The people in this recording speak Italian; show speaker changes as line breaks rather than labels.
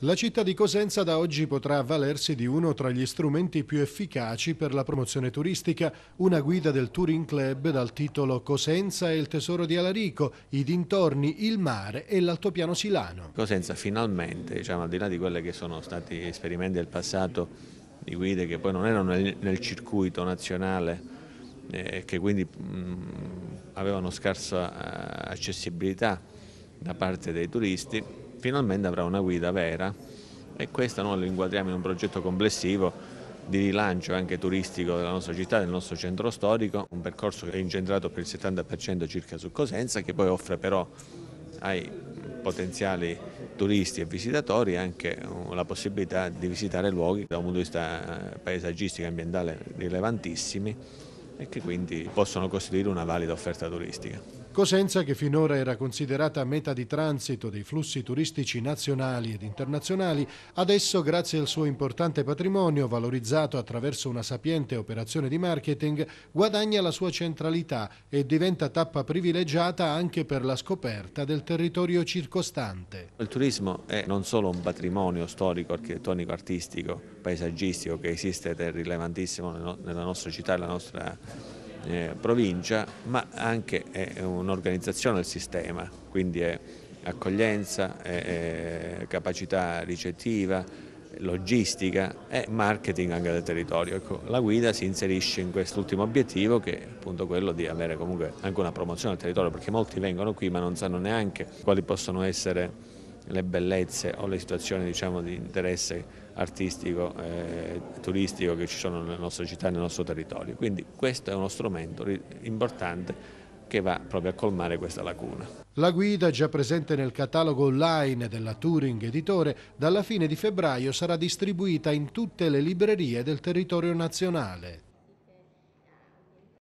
La città di Cosenza da oggi potrà avvalersi di uno tra gli strumenti più efficaci per la promozione turistica, una guida del Touring Club dal titolo Cosenza e il tesoro di Alarico, i dintorni, il mare e l'altopiano silano.
Cosenza finalmente, diciamo, al di là di quelli che sono stati esperimenti del passato di guide che poi non erano nel, nel circuito nazionale e eh, che quindi mh, mm, avevano scarsa eh, accessibilità da parte dei turisti, finalmente avrà una guida vera e questa noi la inquadriamo in un progetto complessivo di rilancio anche turistico della nostra città, del nostro centro storico, un percorso che è incentrato per il 70% circa su Cosenza che poi offre però ai potenziali turisti e visitatori anche uh, la possibilità di visitare luoghi da un punto di vista eh, paesaggistico e ambientale rilevantissimi e che quindi possono costituire una valida offerta turistica.
Cosenza, che finora era considerata meta di transito dei flussi turistici nazionali ed internazionali, adesso grazie al suo importante patrimonio, valorizzato attraverso una sapiente operazione di marketing, guadagna la sua centralità e diventa tappa privilegiata anche per la scoperta del territorio circostante.
Il turismo è non solo un patrimonio storico, architettonico, artistico, paesaggistico che esiste ed è rilevantissimo nella nostra città e nella nostra città, eh, provincia, ma anche è un'organizzazione del sistema, quindi è accoglienza, è, è capacità ricettiva, logistica e marketing anche del territorio. Ecco, la guida si inserisce in quest'ultimo obiettivo che è appunto quello di avere comunque anche una promozione del territorio perché molti vengono qui ma non sanno neanche quali possono essere le bellezze o le situazioni diciamo, di interesse artistico e eh, turistico che ci sono nella nostra città e nel nostro territorio. Quindi questo è uno strumento importante che va proprio a colmare questa lacuna.
La guida, già presente nel catalogo online della Turing Editore, dalla fine di febbraio sarà distribuita in tutte le librerie del territorio nazionale.